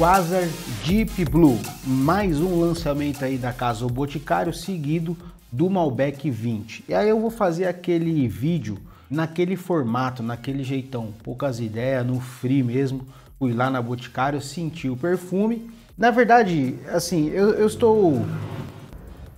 Quasar Deep Blue, mais um lançamento aí da Casa O Boticário, seguido do Malbec 20. E aí eu vou fazer aquele vídeo naquele formato, naquele jeitão, poucas ideias, no free mesmo. Fui lá na Boticário, senti o perfume. Na verdade, assim, eu, eu estou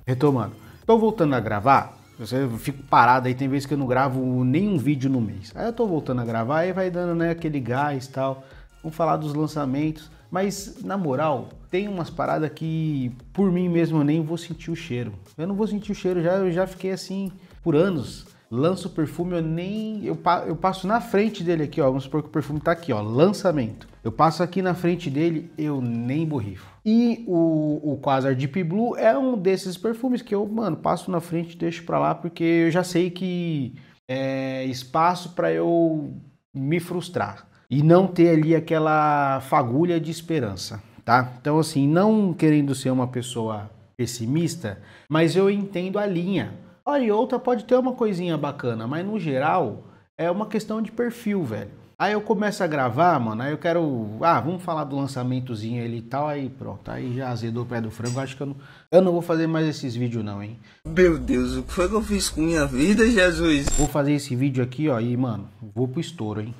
retomando. Estou voltando a gravar. Eu fico parado aí, tem vezes que eu não gravo nenhum vídeo no mês. Aí eu estou voltando a gravar e vai dando né, aquele gás e tal. Vamos falar dos lançamentos. Mas na moral, tem umas paradas que por mim mesmo eu nem vou sentir o cheiro. Eu não vou sentir o cheiro, já, eu já fiquei assim por anos. Lanço o perfume, eu nem. Eu, eu passo na frente dele aqui, ó. Vamos supor que o perfume tá aqui, ó. Lançamento. Eu passo aqui na frente dele, eu nem borrifo. E o, o Quasar Deep Blue é um desses perfumes que eu, mano, passo na frente e deixo pra lá, porque eu já sei que é espaço para eu me frustrar e não ter ali aquela fagulha de esperança, tá? Então, assim, não querendo ser uma pessoa pessimista, mas eu entendo a linha. Olha, e outra pode ter uma coisinha bacana, mas no geral é uma questão de perfil, velho. Aí eu começo a gravar, mano, aí eu quero. Ah, vamos falar do lançamentozinho ali e tal, aí pronto. Aí já azedou o pé do frango. Acho que eu não, eu não vou fazer mais esses vídeos, não, hein? Meu Deus, o que foi que eu fiz com minha vida, Jesus? Vou fazer esse vídeo aqui, ó, e, mano, vou pro estouro, hein?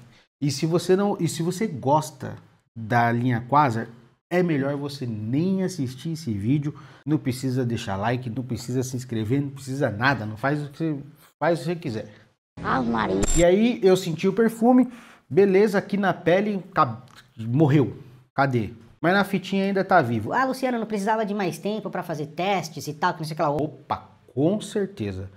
E se você não, e se você gosta da linha Quasar, é melhor você nem assistir esse vídeo. Não precisa deixar like, não precisa se inscrever, não precisa nada. Não faz o que você, faz o que você quiser. Ah, e aí eu senti o perfume, beleza, aqui na pele, morreu. Cadê? Mas na fitinha ainda tá vivo. Ah, Luciano, não precisava de mais tempo para fazer testes e tal, que não sei o que lá. Opa, com certeza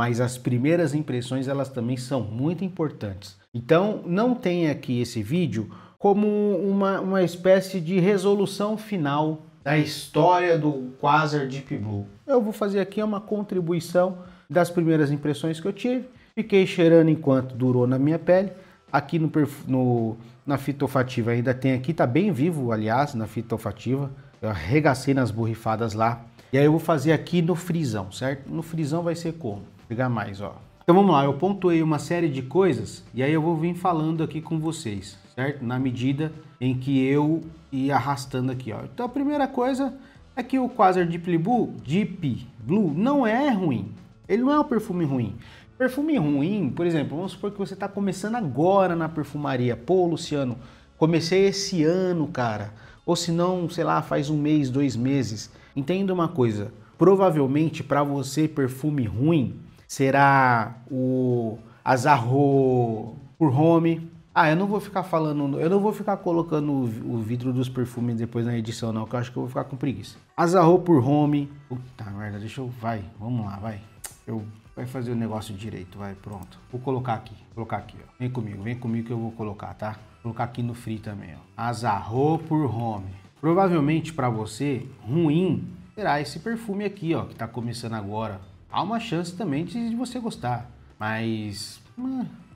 mas as primeiras impressões elas também são muito importantes. Então, não tenha aqui esse vídeo como uma, uma espécie de resolução final da história do Quasar Deep Blue. Eu vou fazer aqui uma contribuição das primeiras impressões que eu tive. Fiquei cheirando enquanto durou na minha pele. Aqui no, no na fitofativa ainda tem aqui, tá bem vivo, aliás, na fitofativa Eu arregacei nas borrifadas lá. E aí eu vou fazer aqui no frisão, certo? No frisão vai ser como? Pegar mais, ó. Então vamos lá, eu pontuei uma série de coisas e aí eu vou vir falando aqui com vocês, certo? Na medida em que eu ia arrastando aqui, ó. Então a primeira coisa é que o Quasar Deep Blue, Deep Blue não é ruim. Ele não é um perfume ruim. Perfume ruim, por exemplo, vamos supor que você está começando agora na perfumaria. Pô, Luciano, comecei esse ano, cara. Ou se não, sei lá, faz um mês, dois meses. Entenda uma coisa. Provavelmente para você perfume ruim será o Azarro por Home. Ah, eu não vou ficar falando, eu não vou ficar colocando o, vidro dos perfumes depois na edição não, que eu acho que eu vou ficar com preguiça. Azarro por Home. Puta merda, deixa eu, vai, vamos lá, vai. Eu vai fazer o negócio direito, vai, pronto. Vou colocar aqui, colocar aqui, ó. Vem comigo, vem comigo que eu vou colocar, tá? Vou colocar aqui no free também, ó. Azarro por Home. Provavelmente para você ruim será esse perfume aqui, ó, que tá começando agora há uma chance também de, você gostar, mas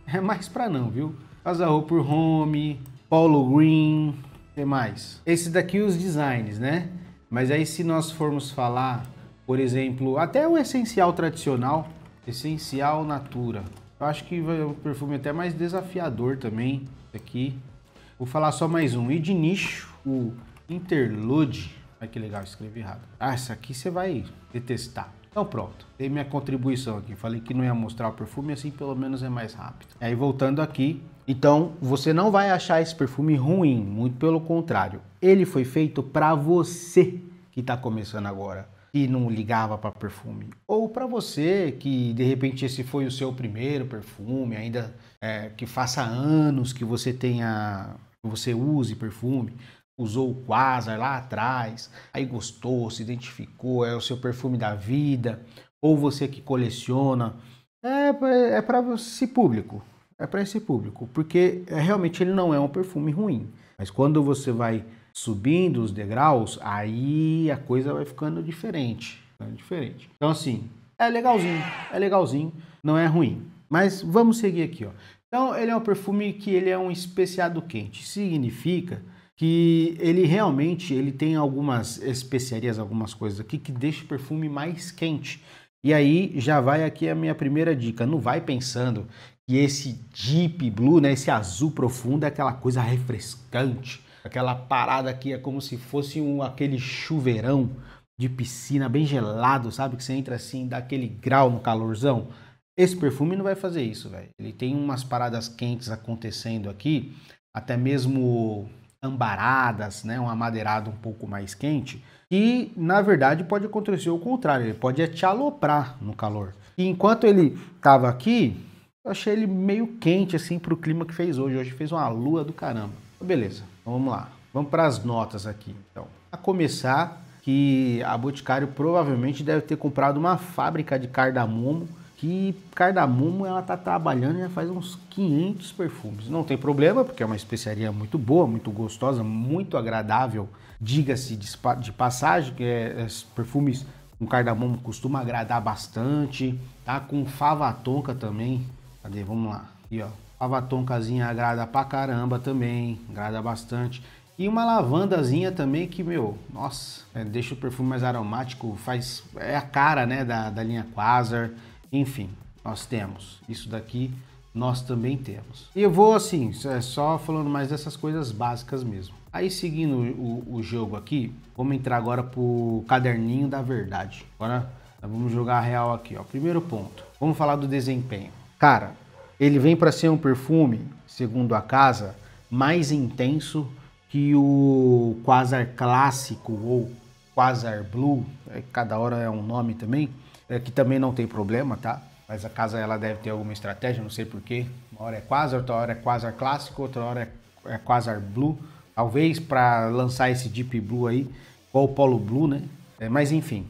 é mais pra não, viu? Casarro por Home, Paulo Green, que mais? Esse daqui os designs, né? Mas aí se nós formos falar, por exemplo, até o essencial tradicional, essencial Natura. Eu acho que vai um perfume até mais desafiador também aqui. Vou falar só mais um. E de nicho, o Interlude. Ai, que legal, escrevi errado. Ah, essa aqui você vai detestar. Então pronto, dei minha contribuição aqui. Falei que não ia mostrar o perfume, assim pelo menos é mais rápido. Aí voltando aqui, então você não vai achar esse perfume ruim, muito pelo contrário. Ele foi feito para você que está começando agora e não ligava para perfume, ou para você que de repente esse foi o seu primeiro perfume, ainda é, que faça anos que você tenha você use perfume, usou o Quasar lá atrás, aí gostou, se identificou, é o seu perfume da vida, ou você que coleciona, é, é para esse público, é para esse público, porque é, realmente ele não é um perfume ruim, mas quando você vai subindo os degraus, aí a coisa vai ficando diferente, né? diferente. Então assim, é legalzinho, é legalzinho, não é ruim. Mas vamos seguir aqui, ó. Então ele é um perfume que ele é um especiado quente, significa que ele realmente ele tem algumas especiarias, algumas coisas aqui que deixa o perfume mais quente. E aí já vai aqui a minha primeira dica, não vai pensando que esse deep blue, né, esse azul profundo é aquela coisa refrescante, aquela parada aqui é como se fosse um aquele chuveirão de piscina bem gelado, sabe que você entra assim, dá aquele grau no calorzão. Esse perfume não vai fazer isso, velho. Ele tem umas paradas quentes acontecendo aqui, até mesmo ambaradas, né, um amadeirado um pouco mais quente, e na verdade pode acontecer o contrário, ele pode é te aloprar no calor. E enquanto ele estava aqui, eu achei ele meio quente assim para o clima que fez hoje. Hoje fez uma lua do caramba. Beleza, vamos lá. Vamos para as notas aqui, então. A começar que a Boticário provavelmente deve ter comprado uma fábrica de cardamomo que cardamomo ela tá trabalhando já faz uns 500 perfumes. Não tem problema, porque é uma especiaria muito boa, muito gostosa, muito agradável. Diga-se de, de, passagem que é, é, perfumes com cardamomo costuma agradar bastante, tá? Com fava tonka também. Cadê? Vamos lá. E ó, fava tonkazinha agrada pra caramba também, agrada bastante. E uma lavandazinha também que, meu, nossa, é, deixa o perfume mais aromático, faz é a cara, né, da, da linha Quasar. Enfim, nós temos. Isso daqui nós também temos. E eu vou assim, é só falando mais dessas coisas básicas mesmo. Aí seguindo o, o jogo aqui, vamos entrar agora pro caderninho da verdade. Agora vamos jogar a real aqui, ó. Primeiro ponto. Vamos falar do desempenho. Cara, ele vem para ser um perfume, segundo a casa, mais intenso que o Quasar Clássico ou Quasar Blue, é, cada hora é um nome também, é, que também não tem problema, tá? Mas a casa ela deve ter alguma estratégia, não sei porquê. Uma hora é Quasar, outra hora é Quasar Clássico, outra hora é, é Quasar Blue. Talvez para lançar esse Deep Blue aí, ou o Polo Blue, né? É, mas enfim,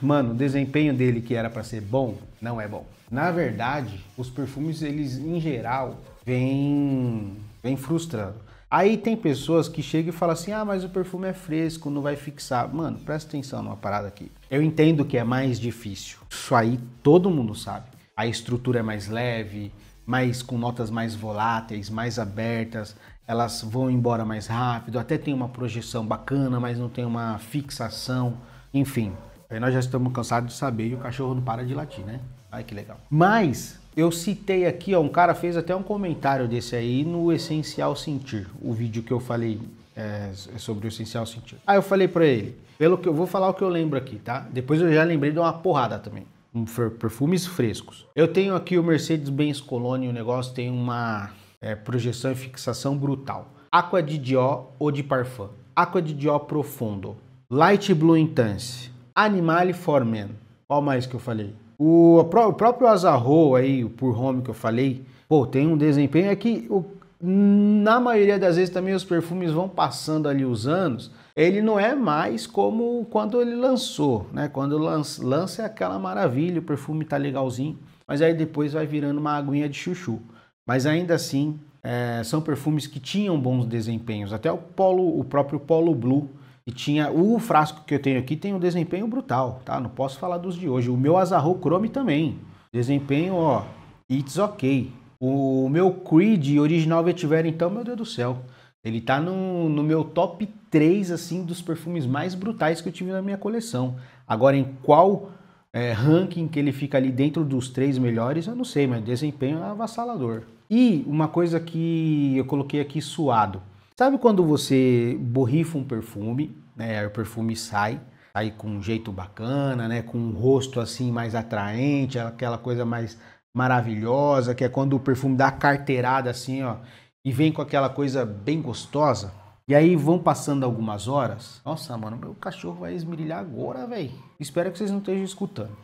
mano, o desempenho dele que era para ser bom, não é bom. Na verdade, os perfumes, eles em geral, vêm, vêm frustrando. Aí tem pessoas que chegam e falam assim: ah, mas o perfume é fresco, não vai fixar. Mano, presta atenção numa parada aqui. Eu entendo que é mais difícil. Isso aí todo mundo sabe. A estrutura é mais leve, mais com notas mais voláteis, mais abertas, elas vão embora mais rápido, até tem uma projeção bacana, mas não tem uma fixação, enfim. Aí nós já estamos cansados de saber e o cachorro não para de latir, né? Ai que legal. Mas eu citei aqui, ó, um cara fez até um comentário desse aí no Essencial Sentir, o vídeo que eu falei é, é sobre o Essencial Sentir. Aí eu falei para ele, pelo que eu vou falar o que eu lembro aqui, tá? Depois eu já lembrei de uma porrada também. Um, perfumes frescos. Eu tenho aqui o Mercedes-Benz Colônia, o negócio tem uma é, projeção e fixação brutal. Aqua de Dior ou de Parfum. Aqua de Dior Profundo. Light Blue Intense. Animale for Men. Qual mais que eu falei? O, o próprio Azarro aí, o por home que eu falei, pô, tem um desempenho. É que o, na maioria das vezes também os perfumes vão passando ali os anos. Ele não é mais como quando ele lançou, né? Quando lança, lança é aquela maravilha, o perfume tá legalzinho, mas aí depois vai virando uma aguinha de chuchu. Mas ainda assim, é, são perfumes que tinham bons desempenhos. Até o, polo, o próprio Polo Blue e tinha o frasco que eu tenho aqui tem um desempenho brutal, tá? Não posso falar dos de hoje. O meu Azarro Chrome também. Desempenho, ó, it's ok. O meu Creed original Vetiver, então, meu Deus do céu. Ele tá no, no meu top 3, assim, dos perfumes mais brutais que eu tive na minha coleção. Agora, em qual é, ranking que ele fica ali dentro dos três melhores, eu não sei, mas desempenho é avassalador. E uma coisa que eu coloquei aqui suado. Sabe quando você borrifa um perfume, né? o perfume sai, sai com um jeito bacana, né? Com um rosto assim mais atraente, aquela coisa mais maravilhosa, que é quando o perfume dá carteirada assim, ó, e vem com aquela coisa bem gostosa. E aí vão passando algumas horas. Nossa, mano, meu cachorro vai esmirilhar agora, velho. Espero que vocês não estejam escutando.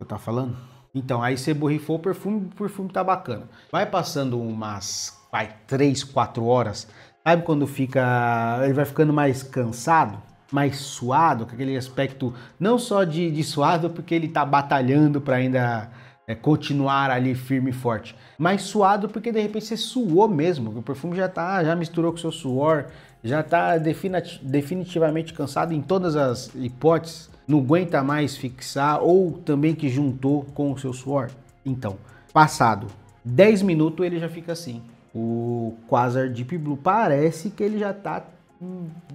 Eu tá falando? Então, aí você borrifou o perfume, o perfume tá bacana. Vai passando umas, vai, três, quatro horas, Sabe quando fica. ele vai ficando mais cansado? mais suado, com aquele aspecto não só de, de suado, porque ele está batalhando para ainda é, continuar ali firme e forte, mas suado porque de repente você suou mesmo, o perfume já tá, já misturou com seu suor, já está definitivamente cansado em todas as hipóteses, não aguenta mais fixar ou também que juntou com o seu suor. Então, passado 10 minutos ele já fica assim. O Quasar Deep Blue parece que ele já está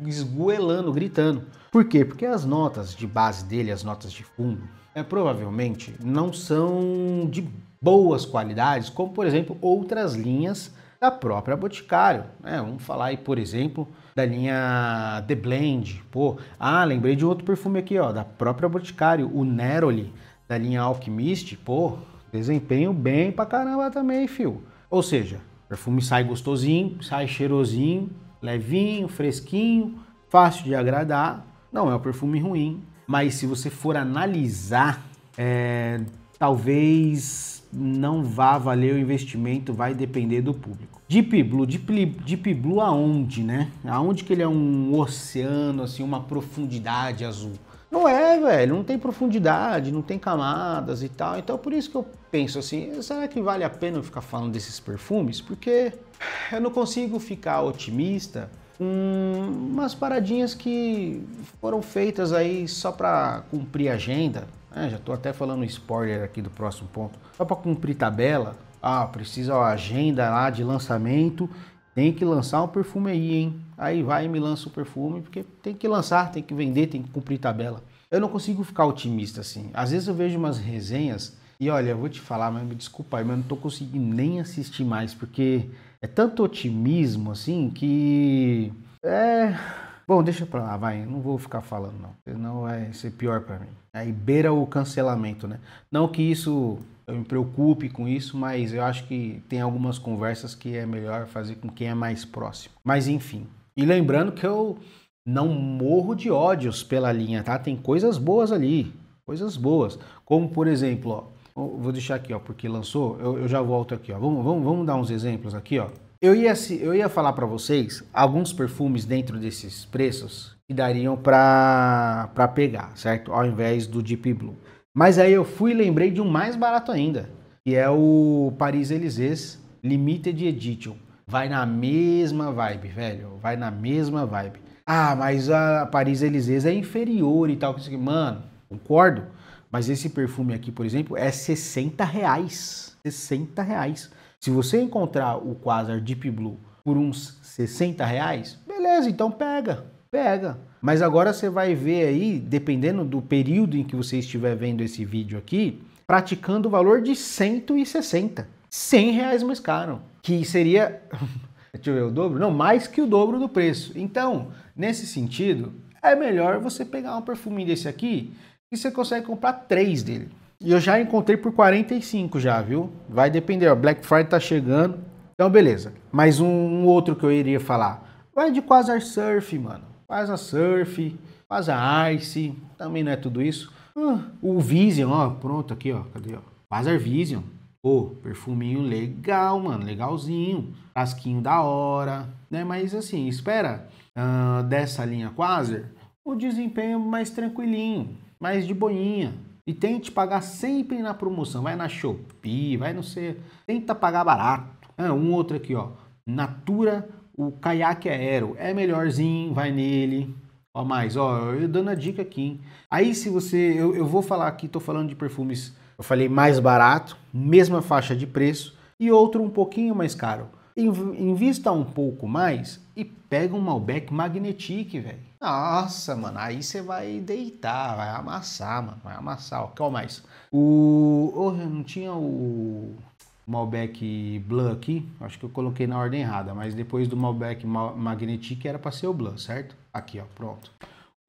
esgoelando, gritando. Por quê? Porque as notas de base dele, as notas de fundo, é, provavelmente não são de boas qualidades, como por exemplo outras linhas da própria Boticário. Né? Vamos falar aí, por exemplo, da linha The Blend. Pô, ah, lembrei de outro perfume aqui, ó, da própria Boticário, o Neroli, da linha Alchemist. Pô, desempenho bem pra caramba também, fio. Ou seja, perfume sai gostosinho, sai cheirosinho, levinho, fresquinho, fácil de agradar. Não é um perfume ruim, mas se você for analisar, é, talvez não vá valer o investimento, vai depender do público. Deep Blue, Deep, Deep Blue aonde, né? Aonde que ele é um oceano, assim, uma profundidade azul? é, velho, não tem profundidade, não tem camadas e tal. Então por isso que eu penso assim, será que vale a pena eu ficar falando desses perfumes? Porque eu não consigo ficar otimista com umas paradinhas que foram feitas aí só para cumprir agenda. É, já estou até falando spoiler aqui do próximo ponto. Só para cumprir tabela. Ah, precisa a agenda lá de lançamento. Tem que lançar um perfume aí, hein? Aí vai e me lança o perfume, porque tem que lançar, tem que vender, tem que cumprir tabela. Eu não consigo ficar otimista assim. Às vezes eu vejo umas resenhas e olha, eu vou te falar, mas me desculpa aí, mas eu não tô conseguindo nem assistir mais, porque é tanto otimismo assim que. É. Bom, deixa pra lá, vai. Eu não vou ficar falando, não. Senão vai ser pior para mim. Aí beira o cancelamento, né? Não que isso eu me preocupe com isso, mas eu acho que tem algumas conversas que é melhor fazer com quem é mais próximo. Mas enfim. E lembrando que eu não morro de ódios pela linha, tá? Tem coisas boas ali, coisas boas. Como, por exemplo, ó, vou deixar aqui, ó, porque lançou, eu, eu já volto aqui, ó. Vamos, vamos, vamos dar uns exemplos aqui, ó. Eu ia, eu ia falar para vocês alguns perfumes dentro desses preços que dariam para pegar, certo? Ao invés do Deep Blue. Mas aí eu fui e lembrei de um mais barato ainda, que é o Paris Elysees Limited Edition. Vai na mesma vibe, velho. Vai na mesma vibe ah, mas a Paris-Élysées é inferior e tal. Mano, concordo. Mas esse perfume aqui, por exemplo, é 60 reais. 60 reais. Se você encontrar o Quasar Deep Blue por uns 60 reais, beleza, então pega, pega. Mas agora você vai ver aí, dependendo do período em que você estiver vendo esse vídeo aqui, praticando o valor de 160. 100 reais mais caro, que seria Deixa eu ver, o dobro? Não, mais que o dobro do preço. Então, nesse sentido, é melhor você pegar um perfume desse aqui e você consegue comprar três dele. E eu já encontrei por 45 já, viu? Vai depender, ó, Black Friday tá chegando. Então, beleza. Mas um, um outro que eu iria falar. Vai de Quasar Surf, mano. Quasar Surf, Quasar Ice, também não é tudo isso. Ah, o Vision, ó, pronto aqui, ó. Cadê, ó? Quasar Vision. Pô, perfuminho legal, mano, legalzinho, casquinho da hora, né? Mas assim, espera uh, dessa linha Quasar o desempenho mais tranquilinho, mais de boinha. E tente pagar sempre na promoção. Vai na Shopee, vai no Ser, Tenta pagar barato. Ah, um outro aqui, ó. Natura, o caiaque aero. É melhorzinho, vai nele. Ó, mais, ó, eu dando a dica aqui, hein? Aí se você. Eu, eu vou falar aqui, tô falando de perfumes eu falei mais barato, mesma faixa de preço, e outro um pouquinho mais caro. Invista um pouco mais e pega um Malbec Magnetic, velho. Nossa, mano, aí você vai deitar, vai amassar, mano, vai amassar. Ó, qual mais? O... Oh, não tinha o Malbec Blanc aqui? Acho que eu coloquei na ordem errada, mas depois do Malbec Magnetic era para ser o Blanc, certo? Aqui, ó, pronto.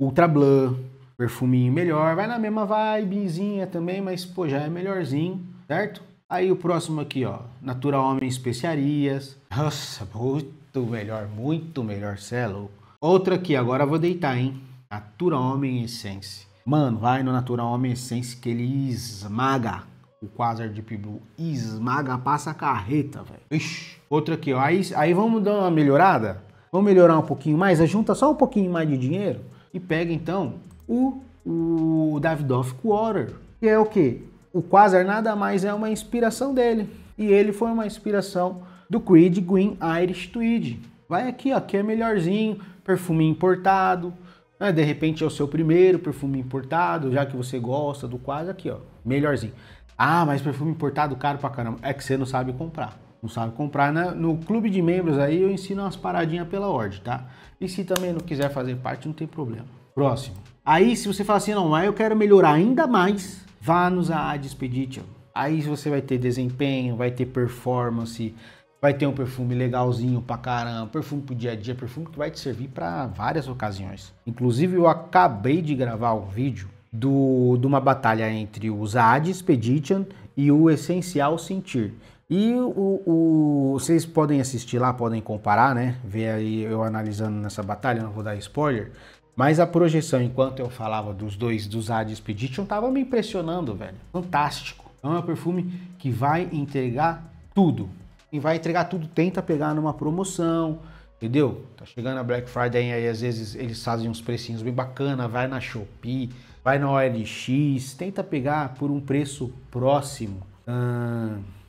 Ultra Blanc, perfuminho melhor, vai na mesma vibezinha também, mas pô, já é melhorzinho, certo? Aí o próximo aqui, ó, Natural Homem Especiarias. Nossa, muito melhor, muito melhor, cê é louco. Outra aqui, agora eu vou deitar, hein? Natural Homem Essence. Mano, vai no Natural Homem Essence que ele esmaga. O Quasar de Blue esmaga, passa a carreta, velho. Outra aqui, ó. Aí, aí vamos dar uma melhorada? Vamos melhorar um pouquinho mais? Junta só um pouquinho mais de dinheiro e pega então o, o Davidoff Quarter, que é o que? O Quasar nada mais é uma inspiração dele. E ele foi uma inspiração do Creed Green Irish Tweed. Vai aqui, ó, que é melhorzinho, perfume importado. Né? De repente é o seu primeiro perfume importado, já que você gosta do Quasar aqui, ó, melhorzinho. Ah, mas perfume importado caro pra caramba. É que você não sabe comprar. Não sabe comprar, né? No clube de membros aí eu ensino umas paradinhas pela ordem, tá? E se também não quiser fazer parte, não tem problema. Próximo. Aí, se você falar assim, não, mas eu quero melhorar ainda mais, vá nos AAD Expedition. Aí você vai ter desempenho, vai ter performance, vai ter um perfume legalzinho pra caramba, perfume pro dia a dia, perfume que vai te servir para várias ocasiões. Inclusive, eu acabei de gravar um vídeo do, de uma batalha entre o Zaad Expedition e o Essencial Sentir. E o, o, vocês podem assistir lá, podem comparar, né? Ver aí eu analisando nessa batalha, não vou dar spoiler. Mas a projeção, enquanto eu falava dos dois, dos Ad Expedition, tava me impressionando, velho. Fantástico. É um perfume que vai entregar tudo. E vai entregar tudo, tenta pegar numa promoção, entendeu? Tá chegando a Black Friday aí, às vezes eles fazem uns precinhos bem bacana, vai na Shopee, vai na OLX, tenta pegar por um preço próximo.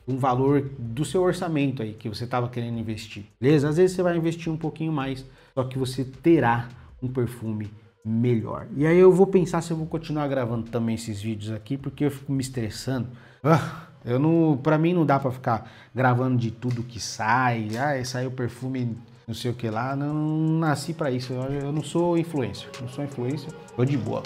um valor do seu orçamento aí que você estava querendo investir, beleza? Às vezes você vai investir um pouquinho mais, só que você terá um perfume melhor. E aí eu vou pensar se eu vou continuar gravando também esses vídeos aqui, porque eu fico me estressando. Ah. eu não, para mim não dá para ficar gravando de tudo que sai. Ah, saiu perfume não sei o que lá. Não, não nasci para isso. Eu, eu não sou influencer, não sou influencer. Tô de boa.